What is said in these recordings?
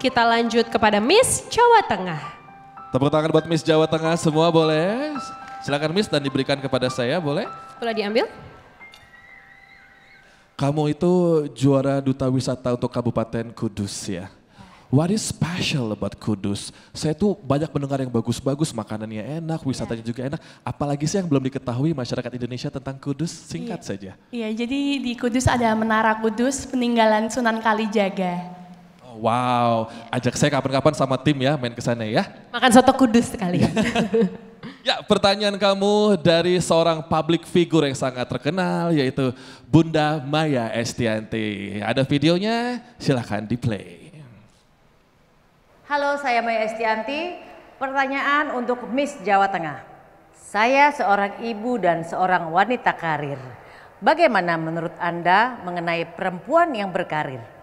Kita lanjut kepada Miss Jawa Tengah. Tepuk tangan buat Miss Jawa Tengah semua boleh. Silakan Miss dan diberikan kepada saya boleh. Boleh diambil. Kamu itu juara duta wisata untuk Kabupaten Kudus ya. What is special about Kudus? Saya tuh banyak mendengar yang bagus-bagus, makanannya enak, wisatanya yeah. juga enak. Apalagi sih yang belum diketahui masyarakat Indonesia tentang Kudus? Singkat yeah. saja. Iya, yeah, jadi di Kudus ada Menara Kudus, peninggalan Sunan Kalijaga. Wow, ajak saya kapan-kapan sama tim ya main ke sana ya. Makan soto kudus sekali. ya, pertanyaan kamu dari seorang public figure yang sangat terkenal yaitu Bunda Maya Estianti. Ada videonya, silahkan di play. Halo, saya Maya Estianti. Pertanyaan untuk Miss Jawa Tengah. Saya seorang ibu dan seorang wanita karir. Bagaimana menurut Anda mengenai perempuan yang berkarir?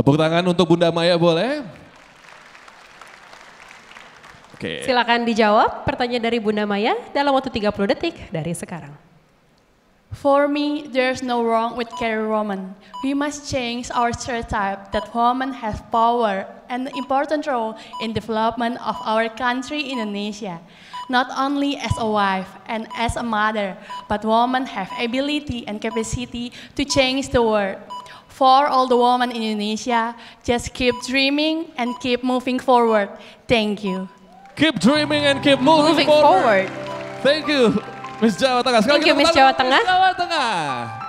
Tepuk tangan untuk Bunda Maya boleh? Oke. Silakan dijawab pertanyaan dari Bunda Maya dalam waktu 30 detik dari sekarang. For me, there's no wrong with Carrie Roman. We must change our stereotype that women have power and an important role in development of our country Indonesia. Not only as a wife and as a mother, but women have ability and capacity to change the world. for all the women in Indonesia. Just keep dreaming and keep moving forward. Thank you. Keep dreaming and keep moving, moving forward. forward. Thank you, Miss Jawa Tengah. Thank you, Miss Jawa Tengah. Miss Jawa Tengah.